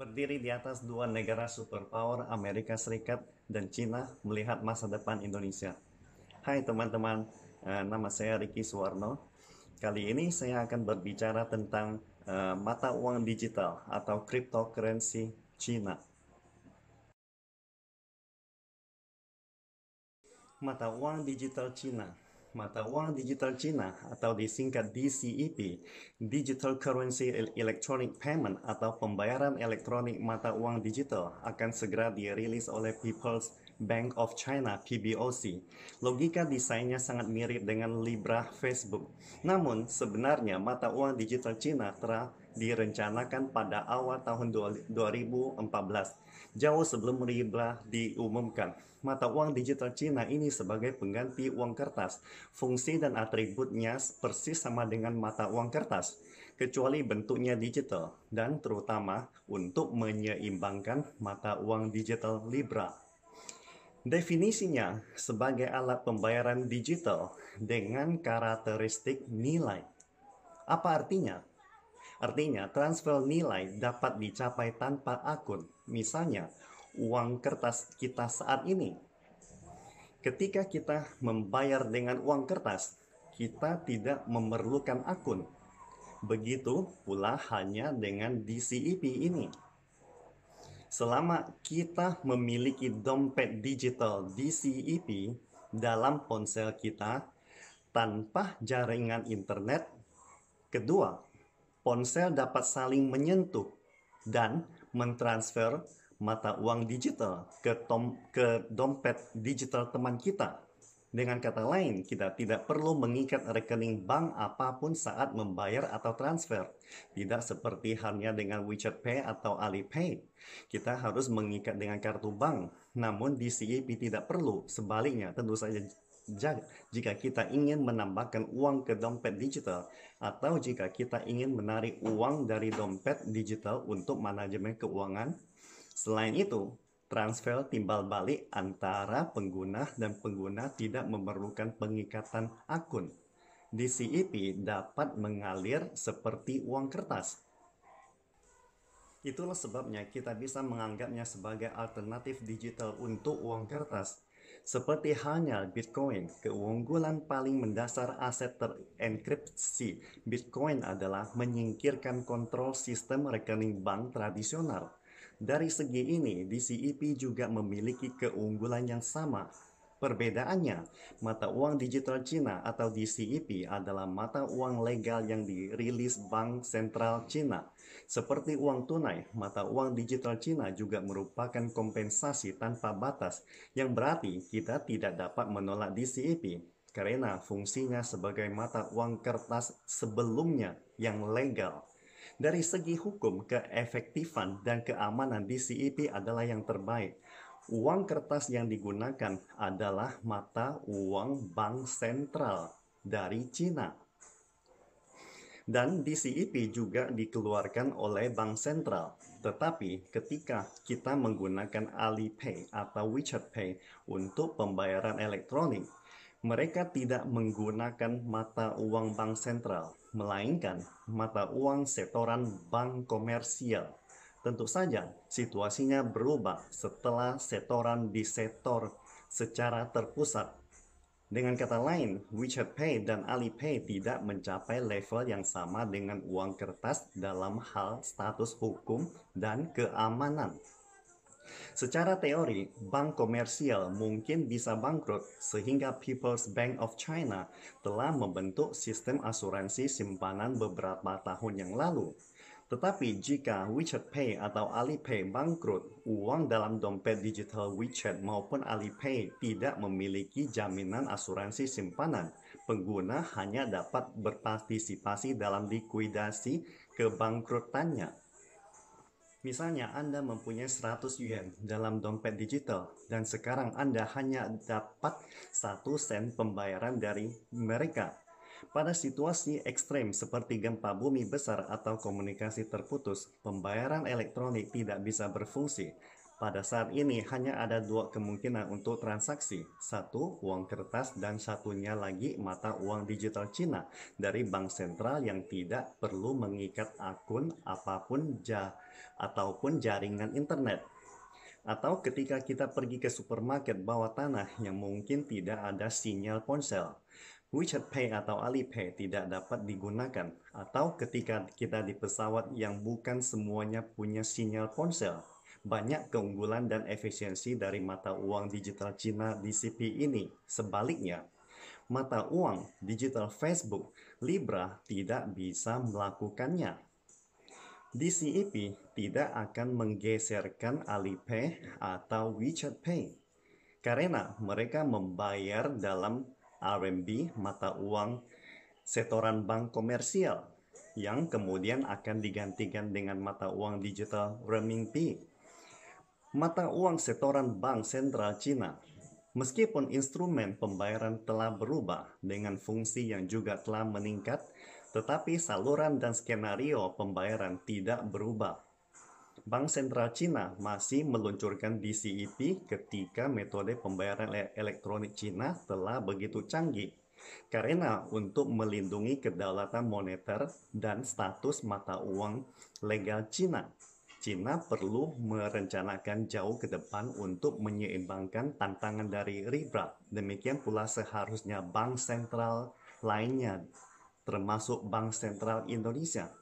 Berdiri di atas dua negara superpower Amerika Serikat dan Cina melihat masa depan Indonesia. Hai teman-teman, eh, nama saya Riki Suwarno. Kali ini saya akan berbicara tentang eh, mata uang digital atau cryptocurrency Cina. Mata uang digital Cina mata uang digital Cina atau disingkat DCEP, Digital Currency Electronic Payment atau pembayaran elektronik mata uang digital akan segera dirilis oleh People's Bank of China PBOC. Logika desainnya sangat mirip dengan Libra Facebook. Namun, sebenarnya mata uang digital Cina telah direncanakan pada awal tahun 2014, jauh sebelum riba diumumkan. Mata uang digital Cina ini sebagai pengganti uang kertas. Fungsi dan atributnya persis sama dengan mata uang kertas, kecuali bentuknya digital, dan terutama untuk menyeimbangkan mata uang digital Libra. Definisinya sebagai alat pembayaran digital dengan karakteristik nilai. Apa artinya? Artinya, transfer nilai dapat dicapai tanpa akun. Misalnya, uang kertas kita saat ini. Ketika kita membayar dengan uang kertas, kita tidak memerlukan akun. Begitu pula hanya dengan DCEP ini. Selama kita memiliki dompet digital DCEP dalam ponsel kita tanpa jaringan internet, kedua, ponsel dapat saling menyentuh dan mentransfer mata uang digital ke, tom, ke dompet digital teman kita. Dengan kata lain, kita tidak perlu mengikat rekening bank apapun saat membayar atau transfer. Tidak seperti halnya dengan WeChat Pay atau Alipay. Kita harus mengikat dengan kartu bank. Namun di CEP tidak perlu. Sebaliknya, tentu saja jika kita ingin menambahkan uang ke dompet digital atau jika kita ingin menarik uang dari dompet digital untuk manajemen keuangan. Selain itu, transfer timbal balik antara pengguna dan pengguna tidak memerlukan pengikatan akun. DCEP dapat mengalir seperti uang kertas. Itulah sebabnya kita bisa menganggapnya sebagai alternatif digital untuk uang kertas seperti halnya Bitcoin, keunggulan paling mendasar aset terenkripsi Bitcoin adalah menyingkirkan kontrol sistem rekening bank tradisional. Dari segi ini, DCEP juga memiliki keunggulan yang sama, Perbedaannya, mata uang digital Cina atau DCEP adalah mata uang legal yang dirilis Bank Sentral Cina. Seperti uang tunai, mata uang digital Cina juga merupakan kompensasi tanpa batas, yang berarti kita tidak dapat menolak DCEP karena fungsinya sebagai mata uang kertas sebelumnya yang legal. Dari segi hukum, keefektifan dan keamanan DCEP adalah yang terbaik Uang kertas yang digunakan adalah mata uang bank sentral dari Cina. Dan DCEP juga dikeluarkan oleh bank sentral. Tetapi ketika kita menggunakan Alipay atau WeChat Pay untuk pembayaran elektronik, mereka tidak menggunakan mata uang bank sentral, melainkan mata uang setoran bank komersial Tentu saja, situasinya berubah setelah setoran disetor secara terpusat. Dengan kata lain, WeChat Pay dan Alipay tidak mencapai level yang sama dengan uang kertas dalam hal status hukum dan keamanan. Secara teori, bank komersial mungkin bisa bangkrut sehingga People's Bank of China telah membentuk sistem asuransi simpanan beberapa tahun yang lalu tetapi jika WeChat Pay atau Alipay bangkrut, uang dalam dompet digital WeChat maupun Alipay tidak memiliki jaminan asuransi simpanan. Pengguna hanya dapat berpartisipasi dalam likuidasi kebangkrutannya. Misalnya Anda mempunyai 100 yuan dalam dompet digital dan sekarang Anda hanya dapat 1 sen pembayaran dari mereka pada situasi ekstrem seperti gempa bumi besar atau komunikasi terputus, pembayaran elektronik tidak bisa berfungsi. Pada saat ini hanya ada dua kemungkinan untuk transaksi. Satu, uang kertas dan satunya lagi mata uang digital Cina dari bank sentral yang tidak perlu mengikat akun apapun ja ataupun jaringan internet atau ketika kita pergi ke supermarket bawah tanah yang mungkin tidak ada sinyal ponsel. WeChat Pay atau Alipay tidak dapat digunakan atau ketika kita di pesawat yang bukan semuanya punya sinyal ponsel. Banyak keunggulan dan efisiensi dari mata uang digital Cina DCP ini. Sebaliknya, mata uang digital Facebook Libra tidak bisa melakukannya. DCP e tidak akan menggeserkan Alipay atau WeChat Pay karena mereka membayar dalam RMB mata uang setoran bank komersial yang kemudian akan digantikan dengan mata uang digital renminbi. Mata uang setoran bank sentral Cina Meskipun instrumen pembayaran telah berubah dengan fungsi yang juga telah meningkat, tetapi saluran dan skenario pembayaran tidak berubah. Bank Sentral Cina masih meluncurkan DCEP ketika metode pembayaran elektronik Cina telah begitu canggih. Karena untuk melindungi kedaulatan moneter dan status mata uang legal Cina, Cina perlu merencanakan jauh ke depan untuk menyeimbangkan tantangan dari Libra. Demikian pula seharusnya bank sentral lainnya, termasuk Bank Sentral Indonesia,